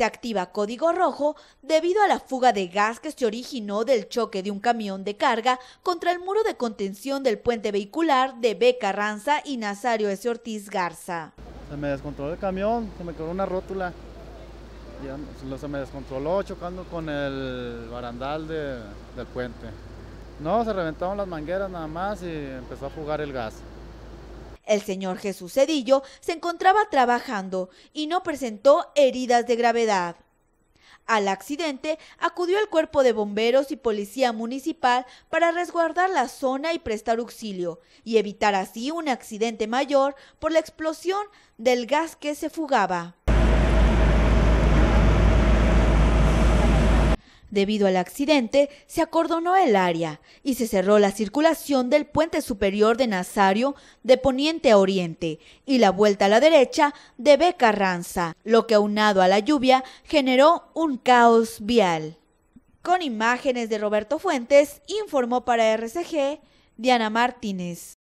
se activa código rojo debido a la fuga de gas que se originó del choque de un camión de carga contra el muro de contención del puente vehicular de B. Carranza y Nazario S. Ortiz Garza. Se me descontroló el camión, se me quedó una rótula. Ya, se me descontroló chocando con el barandal del puente. No, se reventaron las mangueras nada más y empezó a fugar el gas. El señor Jesús Cedillo se encontraba trabajando y no presentó heridas de gravedad. Al accidente acudió el cuerpo de bomberos y policía municipal para resguardar la zona y prestar auxilio, y evitar así un accidente mayor por la explosión del gas que se fugaba. Debido al accidente, se acordonó el área y se cerró la circulación del puente superior de Nazario de poniente a oriente y la vuelta a la derecha de Becarranza, lo que aunado a la lluvia generó un caos vial. Con imágenes de Roberto Fuentes, informó para RCG Diana Martínez.